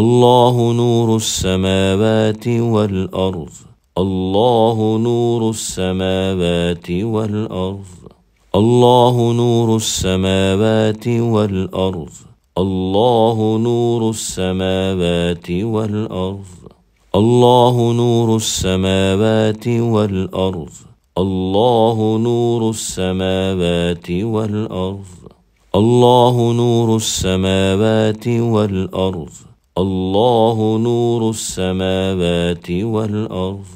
الله نور السماوات والأرض الله نور السماوات والأرض الله نور السماوات والأرض الله نور السماوات والأرض الله نور السماوات والأرض الله نور السماوات والأرض الله نور السماوات والأرض الله نور السماوات والأرض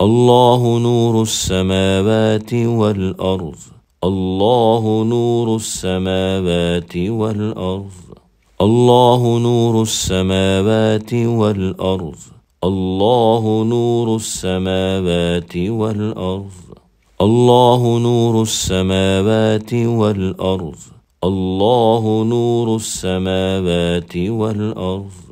الله نور السماوات والأرض الله نور السماوات والأرض الله نور السماوات والأرض الله نور السماوات والأرض الله نور السماوات والأرض الله نور السماوات والأرض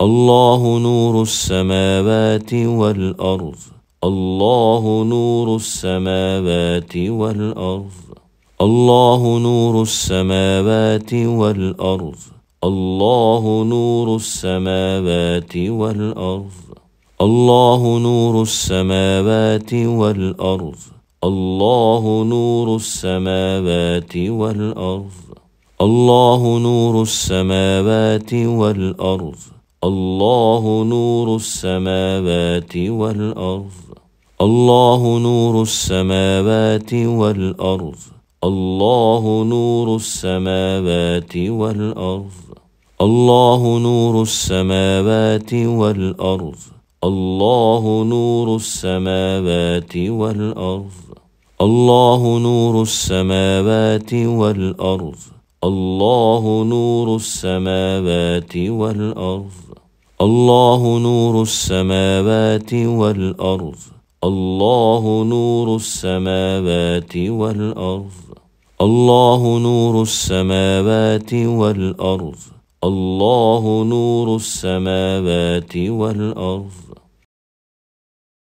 الله نور السماوات والأرض الله نور السماوات والأرض الله نور السماوات والأرض الله نور السماوات والأرض الله نور السماوات والأرض الله نور السماوات والأرض الله نور السماوات والأرض الله نور السماوات والأرض الله نور السماوات والأرض الله نور السماوات والأرض الله نور السماوات والأرض الله نور السماوات والأرض الله نور السماوات والأرض الله نور السماوات والأرض الله نور السماوات والأرض الله نور السماوات والأرض الله نور السماوات والأرض الله نور السماوات والأرض